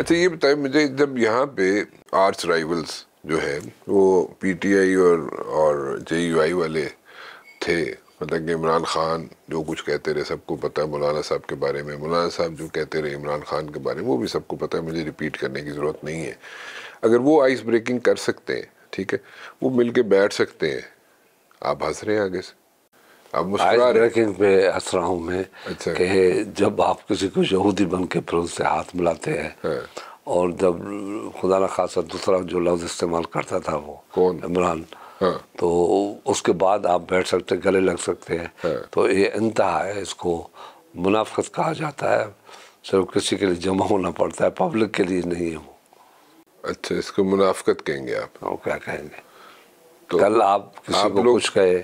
अच्छा ये बताए मुझे जब यहाँ पे आर्ट्स राइवल्स जो है वो पीटीआई और और जेयूआई वाले थे मतलब कि इमरान खान जो कुछ कहते रहे सबको पता है मौलाना साहब के बारे में मौलाना साहब जो कहते रहे इमरान खान के बारे में वो भी सबको पता है मुझे रिपीट करने की ज़रूरत नहीं है अगर वो आइस ब्रेकिंग कर सकते हैं ठीक है वो मिल के बैठ सकते हैं आप हंस रहे हैं आगे से अब मुस्कुरा रहे मैं हंस रहा हूँ मैं अच्छा। कि जब आप किसी को यहूदी बन के फिर उनसे हाथ मिलाते हैं हाँ। और जब खुदा न खासा दूसरा जो लफ्ज इस्तेमाल करता था वो कौन इमरान हाँ। तो उसके बाद आप बैठ सकते गले लग सकते हैं हाँ। तो ये इंतहा है इसको मुनाफ्त कहा जाता है सिर्फ किसी के लिए जमा होना पड़ता है पब्लिक के लिए नहीं है वो अच्छा इसको मुनाफ्त कहेंगे आप क्या कहेंगे तो कल आप किसी आप को कुछ कहे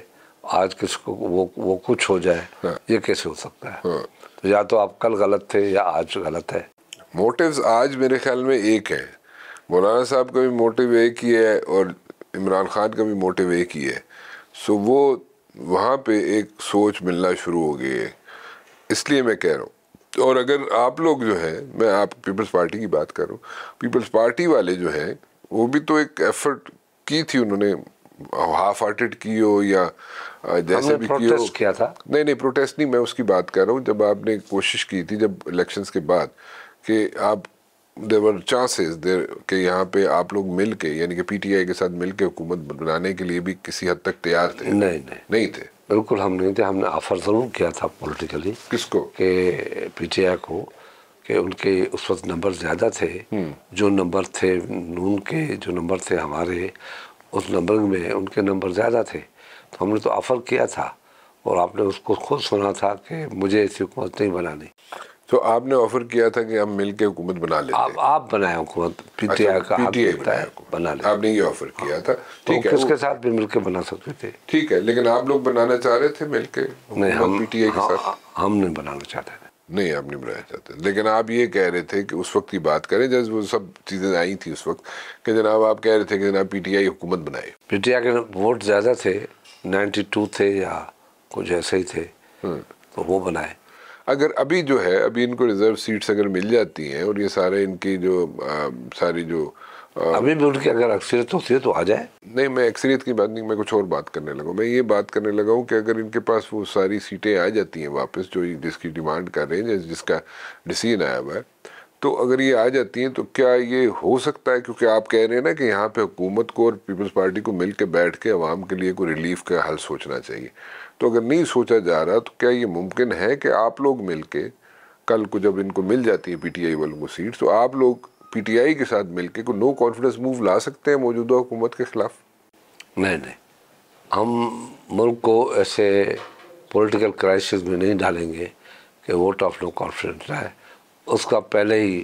आज किसको वो वो कुछ हो जाए हाँ। ये कैसे हो सकता है हाँ। तो या तो आप कल गलत थे या आज गलत है मोटिव आज मेरे ख्याल में एक है मौलाना साहब का भी मोटिव एक ही है और इमरान खान का भी मोटिव एक ही है सो वो वहाँ पे एक सोच मिलना शुरू हो गई है इसलिए मैं कह रहा हूँ और अगर आप लोग जो है मैं आप पीपल्स पार्टी की बात कर रहा हूँ पीपल्स पार्टी वाले जो हैं वो भी तो एक एफर्ट की थी उन्होंने हाफ हार्टेड की हो या जैसे भी की हो किया था नहीं नहीं प्रोटेस्ट नहीं मैं उसकी बात कर रहा हूँ जब आपने कोशिश की थी जब इलेक्शन के बाद कि आप देवर चांसेस देर के यहाँ पे आप लोग मिल के यानी कि पीटीआई के साथ मिल के हुकूमत बनाने के लिए भी किसी हद तक तैयार थे नहीं नहीं नहीं थे बिल्कुल हम नहीं थे हमने ऑफर ज़रूर किया था पॉलिटिकली किसको कि पीटीआई को कि उनके उस वक्त नंबर ज़्यादा थे हम्म। जो नंबर थे नून के जो नंबर थे हमारे उस नंबर में उनके नंबर ज़्यादा थे तो हमने तो ऑफ़र किया था और आपने उसको खुद सुना था कि मुझे ऐसी हुकूमत नहीं बनानी तो आपने ऑफर किया था कि हम मिल के हुकूमत बना लेते आप आप बनाए हुकूमत पीटीआई अच्छा, का पीटीआई बना ले आपने ये ऑफर किया हाँ। था तो ठीक तो है उसके साथ भी मिलके बना सकते थे ठीक है लेकिन आप लोग बनाना चाह रहे थे मिलके नहीं हम पीटीआई के हाँ, साथ हम नहीं बनाना चाहते थे नहीं आप नहीं बनाना चाहते लेकिन आप ये कह रहे थे कि उस वक्त की बात करें जैसे वो सब चीज़ें आई थी उस वक्त कि जनाब आप कह रहे थे कि जनाब पीटीआई हुकूमत बनाए पीटीआई के वोट ज़्यादा थे 92 थे या कुछ ऐसे ही थे हम्म। तो वो बनाए अगर अभी जो है अभी इनको रिज़र्व सीट्स अगर मिल जाती हैं और ये सारे इनकी जो आ, सारी जो हाँ। अभी भी उनकी अगर अक्सरियत होती है तो आ जाए नहीं मैं अक्सरियत की बात नहीं मैं कुछ और बात करने लगा मैं ये बात करने लगा हूँ कि अगर इनके पास वो सारी सीटें आ जाती हैं वापस जो जिसकी डिमांड कर रहे हैं जिसका डिसीजन आया हुआ है तो अगर ये आ जाती हैं तो क्या ये हो सकता है क्योंकि आप कह रहे हैं ना कि यहाँ पे हुकूमत को और पीपल्स पार्टी को मिल के बैठ के आवाम के लिए कोई रिलीफ का हल सोचना चाहिए तो अगर नहीं सोचा जा रहा तो क्या ये मुमकिन है कि आप लोग मिल के कल को जब इनको मिल जाती है पी टी आई वालों को सीट तो आप लोग पीटीआई के साथ मिलकर को नो कॉन्फिडेंस मूव ला सकते हैं मौजूदा हुकूमत के खिलाफ नहीं नहीं हम मुल्क को ऐसे पॉलिटिकल क्राइसिस में नहीं डालेंगे कि वोट ऑफ नो कॉन्फिडेंस रहे उसका पहले ही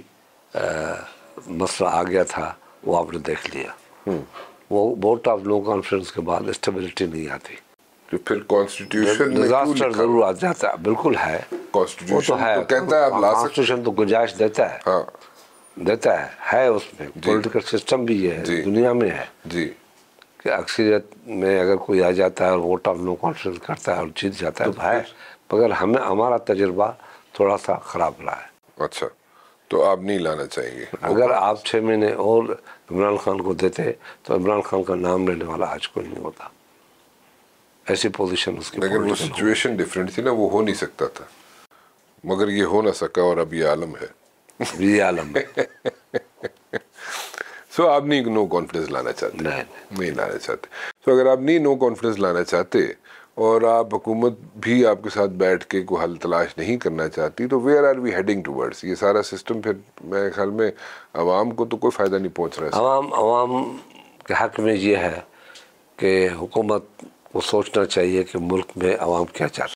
आ, मसला आ गया था वो आपने देख लिया हम्म। वो वोट ऑफ नो कॉन्फिडेंस के बाद स्टेबिलिटी नहीं आती तो फिर कॉन्स्टिट्यूशन डिजास्टर जरूर आ जाता है बिल्कुल है कॉन्स्टिट्यूशन तो, तो, है, तो कहता है आप ला कॉन्स्टिट्यूशन तो गुंजाइश देता है हाँ। देता है है उसमें पॉलिटिकल सिस्टम भी ये है दुनिया में है जी कि अक्सरियत में अगर कोई आ जाता है और वोट ऑफ नो कॉन्फिडेंस करता है और जीत जाता है तो, तो है मगर हमें हमारा तजुर्बा थोड़ा सा ख़राब रहा है अच्छा तो आप नहीं लाना चाहेंगे अगर आप छः महीने और इमरान खान को देते तो इमरान खान का नाम लेने वाला आज कोई नहीं होता ऐसी पोजीशन उसकी लेकिन वो सिचुएशन डिफरेंट थी ना वो हो नहीं सकता था मगर ये हो ना सका और अब ये आलम है आलम सो so, आप नहीं नो कॉन्फिडेंस लाना चाहते नहीं नहीं लाना चाहते सो so, अगर आप नहीं नो कॉन्फिडेंस लाना चाहते और आप हुकूमत भी आपके साथ बैठ के कोई हल तलाश नहीं करना चाहती तो where are we heading towards ये सारा सिस्टम फिर मेरे ख्याल में आवाम को तो कोई फ़ायदा नहीं पहुँच रहा आवाम आवाम के हक में ये है कि हुकूमत को सोचना चाहिए कि मुल्क में आवाम क्या चाहते